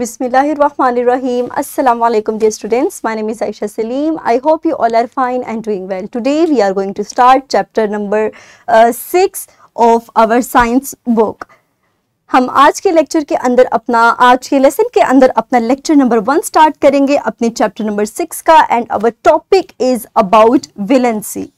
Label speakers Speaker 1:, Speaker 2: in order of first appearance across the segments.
Speaker 1: बिसमीम् अल्लाम dear students my name is Ayesha Saleem I hope you all are fine and doing well today we are going to start chapter number six of our science book हम आज के lecture के अंदर अपना आज के lesson के अंदर अपना लेक्चर नंबर वन स्टार्ट करेंगे अपने चैप्टर नंबर सिक्स का and our topic is about valency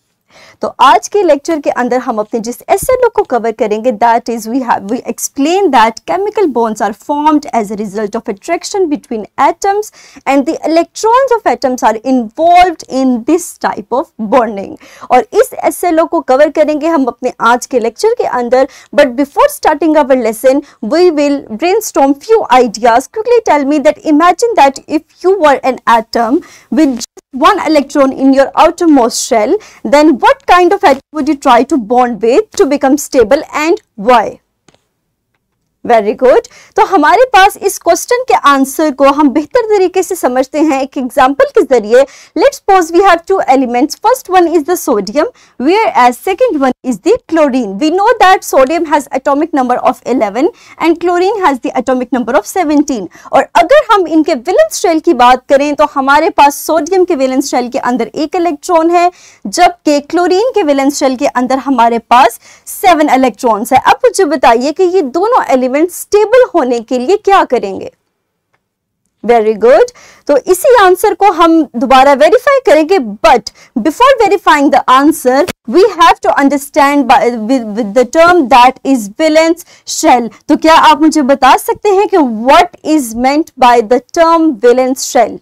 Speaker 1: तो आज के लेक्चर के अंदर हम अपने जिस ऐसे लुक को कवर करेंगे that is we have we explain that chemical bonds are formed as a result of attraction between atoms and the electrons of atoms are involved in this type of bonding और इस ऐसे look को cover करेंगे हम अपने आज के lecture के अंदर but before starting our lesson we will brainstorm few ideas quickly tell me that imagine that if you were an atom with one electron in your outermost shell then what kind of atom would you try to bond with to become stable and why? Very good तो हमारे पास इस question के answer को हम बेहतर तरीके से समझते हैं एक एग्जांपल के जरिए let's suppose we have two elements first one is the sodium whereas second one is the chlorine we know that sodium has atomic number of 11 and chlorine has the atomic number of 17 और अगर हम इनके valence shell की बात करें तो हमारे पास सोडियम के वैलेंस शेल के अंदर एक इलेक्ट्रॉन है जबकि क्लोरीन के वैलेंस शेल के अंदर हमारे पास सेवन इलेक्ट्रॉन्स है अब मुझे बताइए कि ये दोनों एलिमेंट इवेंट स्टेबल होने के लिए क्या करेंगे वेरी गुड तो इसी आंसर को हम दोबारा वेरीफाई करेंगे but before verifying the answer we have to understand with the term that is valence shell तो क्या आप मुझे बता सकते हैं कि what is meant by the term valence shell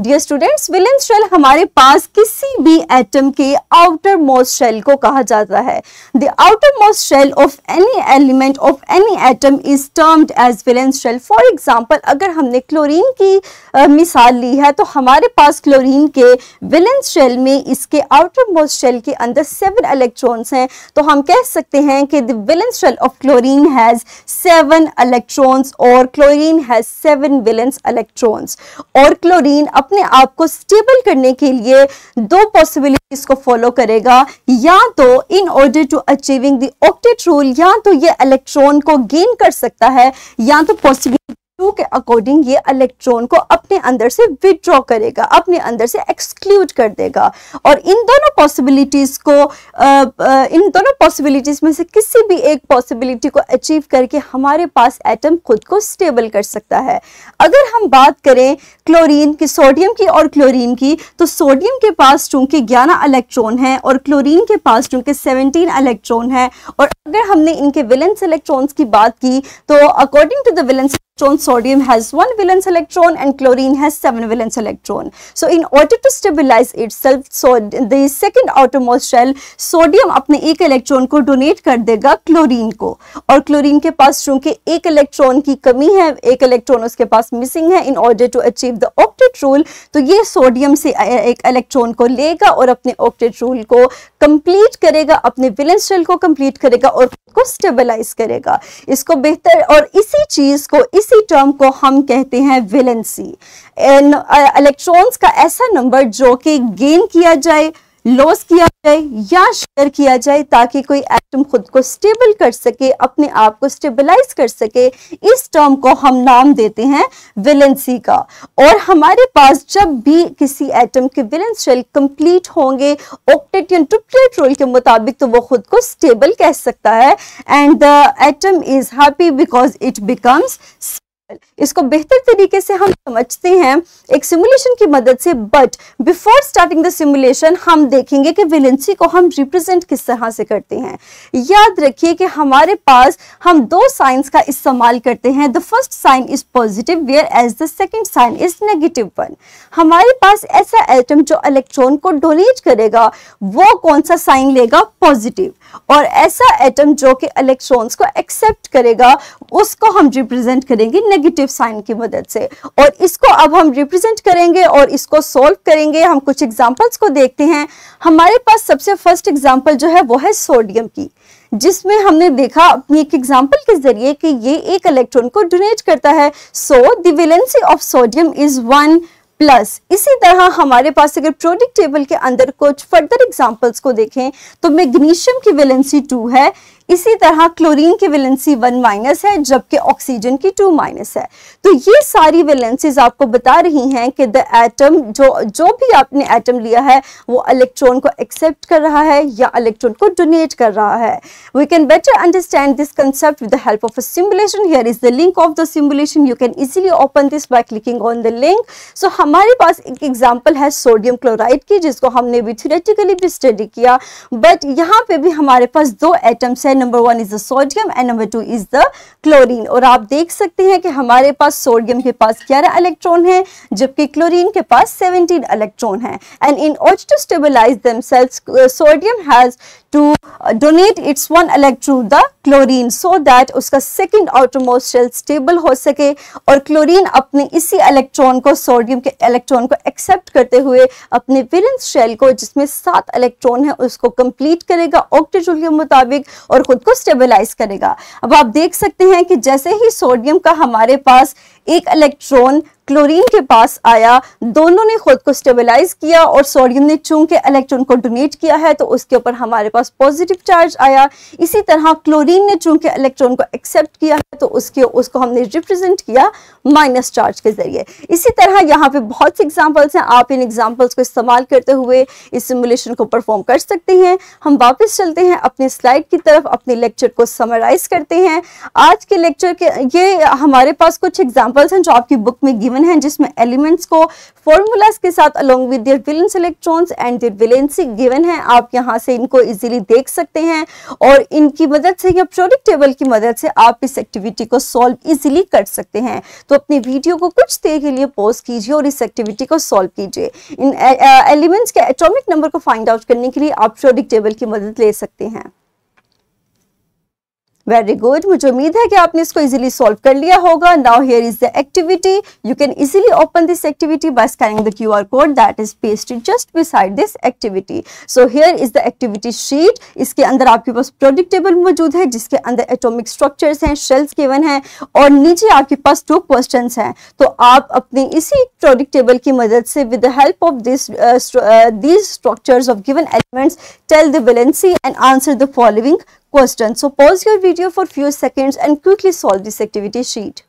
Speaker 1: dear students valence shell हमारे पास किसी भी एटम के आउटर मोस्ट शेल को कहा जाता है the outermost shell of any element of any atom is termed as valence shell for example अगर हमने क्लोरीन की आ, मिसाल ली है तो हमारे पास क्लोरीन के विलियम शेल में इसके आउटर मोस्ट शेल के अंदर सेवन इलेक्ट्रॉन्स हैं तो हम कह सकते हैं कि the valence shell of chlorine has seven electrons और chlorine has seven valence electrons और क्लोरीन अपने आप को स्टेबल करने के लिए दो पॉसिबिलिटीज को फॉलो करेगा या तो in order to achieving the octet rule या तो ये इलेक्ट्रॉन को गेन कर सकता है या तो पॉसिबिलिटी टू के अकॉर्डिंग ये इलेक्ट्रॉन को अपने अंदर से विड्रॉ करेगा अपने अंदर से एक्सक्लूड कर देगा और इन दोनों पॉसिबिलिटीज को इन दोनों पॉसिबिलिटीज में से किसी भी एक पॉसिबिलिटी को अचीव करके हमारे पास एटम खुद को स्टेबल कर सकता है अगर हम बात करें क्लोरीन की सोडियम की और क्लोरीन की तो सोडियम के पास चूंकि ग्यारह इलेक्ट्रॉन है और क्लोरीन के पास चूंकि सेवनटीन इलेक्ट्रॉन है और अगर हमने इनके विलेंस इलेक्ट्रॉन की बात की तो according to the valence electron, sodium has 1 valence electron and chlorine has 7 valence electron. So in order to stabilize itself, so the second outermost shell, sodium अपने एक इलेक्ट्रॉन को डोनेट कर देगा क्लोरीन को और क्लोरीन के पास चूंकि एक इलेक्ट्रॉन की कमी है एक इलेक्ट्रॉन उसके पास मिसिंग है in order to achieve the octet rule तो ये सोडियम से एक इलेक्ट्रॉन को लेगा और अपने ऑक्टेट रूल को कंप्लीट करेगा अपने विलेंस शेल को कंप्लीट करेगा और को स्टेबलाइज करेगा इसको बेहतर और इसी चीज को इस इसी टर्म को हम कहते हैं वेलेंसी इलेक्ट्रॉन्स uh, का ऐसा नंबर जो कि गेन किया जाए लॉस किया जाए या शेयर किया जाए ताकि कोई एटम खुद को स्टेबल कर सके अपने आप को स्टेबलाइज कर सके इस टर्म को हम नाम देते हैं विलेंसी का और हमारे पास जब भी किसी एटम के विलेंस शेल कंप्लीट होंगे ऑक्टेट या ट्रिपलेट रोल के मुताबिक तो वो खुद को स्टेबल कह सकता है and the atom is happy because it becomes इसको बेहतर तरीके से हम समझते हैं एक सिमुलेशन की मदद से but before starting the simulation हम देखेंगे कि वेलेंसी को हम रिप्रेजेंट किस तरह से करते हैं याद रखिए कि हमारे पास हम दो साइंस का इस्तेमाल करते हैं the first sign is positive whereas the second sign is negative one हमारे पास ऐसा एटम जो इलेक्ट्रॉन को डोनेट करेगा वो कौन सा साइन लेगा पॉजिटिव और ऐसा एटम जो कि इलेक्ट्रॉन्स को एक्सेप्ट करेगा उसको हम रिप्रेजेंट करेंगे नेगेटिव साइन की मदद से और इसको अब हम रिप्रेजेंट करेंगे और इसको सॉल्व करेंगे हम कुछ एग्जांपल्स को देखते हैं हमारे पास सबसे फर्स्ट एग्जांपल जो है वो है सोडियम की जिसमें हमने देखा अपनी एक एग्जांपल के जरिए कि ये एक इलेक्ट्रॉन को डोनेट करता है so valency of sodium is one plus इसी तरह हमारे पास अगर प्रोडिक टेबल के अंदर कुछ फर्दर एग्जांपल्स को देखें तो मैग्नीशियम की वेलेंसी टू है इसी तरह क्लोरीन की वेलेंसी वन माइनस है जबकि ऑक्सीजन की टू माइनस है तो ये सारी वेलेंसीज आपको बता रही हैं कि द एटम जो जो भी आपने एटम लिया है वो इलेक्ट्रॉन को एक्सेप्ट कर रहा है या इलेक्ट्रॉन को डोनेट कर रहा है we can better understand this concept with the help of a simulation here is the link of the simulation you can easily open this by clicking on the link so हमारे पास एक example है sodium chloride की जिसको हमने भी theoretically भी study किया बट यहाँ पे भी हमारे पास दो एटम्स है number one is the sodium and number two is the chlorine और आप देख सकते हैं कि हमारे पास सोडियम के पास ग्यारह इलेक्ट्रॉन है जबकि क्लोरीन के पास सेवनटीन इलेक्ट्रॉन है and in order to stabilize them uh, sodium has to donate its one electron the chlorine so that उसका सेकेंड outermost सेल स्टेबल हो सके और क्लोरीन अपने इसी इलेक्ट्रॉन को सोडियम के इलेक्ट्रॉन को एक्सेप्ट करते हुए अपने विलेंस शेल को जिसमें सात इलेक्ट्रॉन है उसको कंप्लीट करेगा ऑक्टेजुल के मुताबिक और खुद को स्टेबलाइज करेगा अब आप देख सकते हैं कि जैसे ही सोडियम का हमारे पास एक इलेक्ट्रॉन क्लोरीन के पास आया दोनों ने खुद को स्टेबलाइज किया और सोडियम ने चूंकि इलेक्ट्रॉन को डोनेट किया है तो उसके ऊपर हमारे पास पॉजिटिव चार्ज आया इसी तरह क्लोरीन ने चूंकि इलेक्ट्रॉन को एक्सेप्ट किया है तो उसके उसको हमने रिप्रेजेंट किया माइनस चार्ज के जरिए इसी तरह यहाँ पे बहुत से एग्जाम्पल्स हैं आप इन एग्जाम्पल्स को इस्तेमाल करते हुए इस सिमुलेशन को परफॉर्म कर सकते हैं हम वापस चलते हैं अपने स्लाइड की तरफ अपने लेक्चर को समराइज करते हैं आज के लेक्चर के ये हमारे पास कुछ एग्जाम्पल्स हैं जो आपकी बुक में गिवन गिवन है जिसमें एलिमेंट्स को फॉर्मूलाज के साथ along with their valence electrons and their valency given है आप यहां से इनको इजीली देख सकते हैं और इनकी मदद से या प्रोडिक टेबल की मदद से आप इस एक्टिविटी को सॉल्व इजीली कर सकते हैं तो अपनी वीडियो को कुछ देर के लिए पॉज कीजिए और इस एक्टिविटी को सॉल्व कीजिए इन एलिमेंट्स के एटॉमिक नंबर को फाइंड आउट करने के लिए आप प्रोडिक टेबल की मदद ले सकते हैं वेरी गुड मुझे उम्मीद है कि आपने इसको इजीली सॉल्व कर लिया होगा now here is the activity you can easily open this activity by scanning the QR code that is pasted just beside this activity so here is the activity sheet इसके अंदर आपके पास प्रोडिक table मौजूद है जिसके अंदर एटोमिक स्ट्रक्चर्स हैं shells given हैं और नीचे आपके पास टू क्वेश्चन हैं तो आप अपने इसी प्रोडिक टेबल की मदद से with the help of this these structures of given elements tell the valency and answer the following question. So pause your video for few seconds and quickly solve this activity sheet.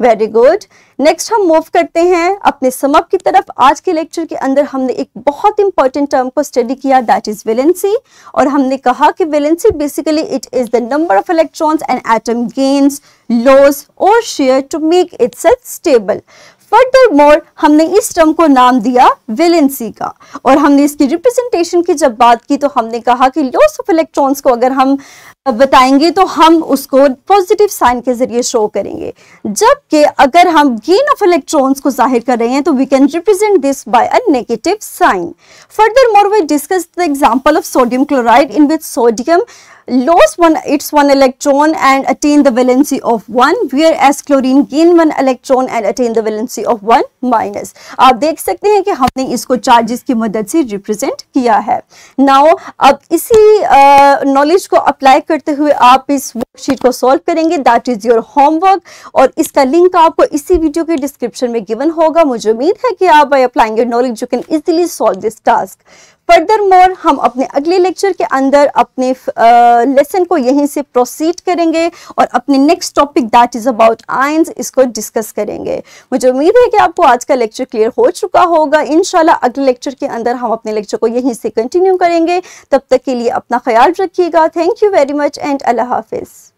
Speaker 1: Very good next हम move करते हैं अपने sum up की तरफ आज के lecture के अंदर हमने एक बहुत इंपॉर्टेंट टर्म को स्टडी किया दैट इज वेलेंसी और हमने कहा कि valency basically it is the number of electrons and atom gains loss और share to make its stable furthermore हमने इस टर्म को नाम दिया वेलेंसी का और हमने इसकी रिप्रेजेंटेशन की जब बात की तो हमने कहा कि लॉस ऑफ इलेक्ट्रॉन्स को अगर हम बताएंगे तो हम उसको पॉजिटिव साइन के जरिए शो करेंगे जबकि अगर हम गेन ऑफ इलेक्ट्रॉन्स को जाहिर कर रहे हैं तो we can represent this by a negative sign furthermore we discuss the example of sodium chloride in which sodium one its one electron and attain the the of one 1 as chlorine gain one electron and attain the valency of one minus आप देख सकते हैं कि हमने इसको charges की मदद से रिप्रेजेंट किया है नाउ अब इसी नॉलेज uh, को अप्लाई कर करते हुए आप इस वर्कशीट को सॉल्व करेंगे दैट इज योर होमवर्क और इसका लिंक आपको इसी वीडियो के डिस्क्रिप्शन में गिवन होगा मुझे उम्मीद है कि आप by applying your knowledge you can easily solve this task furthermore हम अपने अगले लेक्चर के अंदर अपने लेसन को यहीं से प्रोसीड करेंगे और अपने next topic that is about ions इसको डिस्कस करेंगे मुझे उम्मीद है कि आपको आज का लेक्चर क्लियर हो चुका होगा इन अगले लेक्चर के अंदर हम अपने लेक्चर को यहीं से कंटिन्यू करेंगे तब तक के लिए अपना ख्याल रखिएगा thank you very much and अल्लाह हाफिज़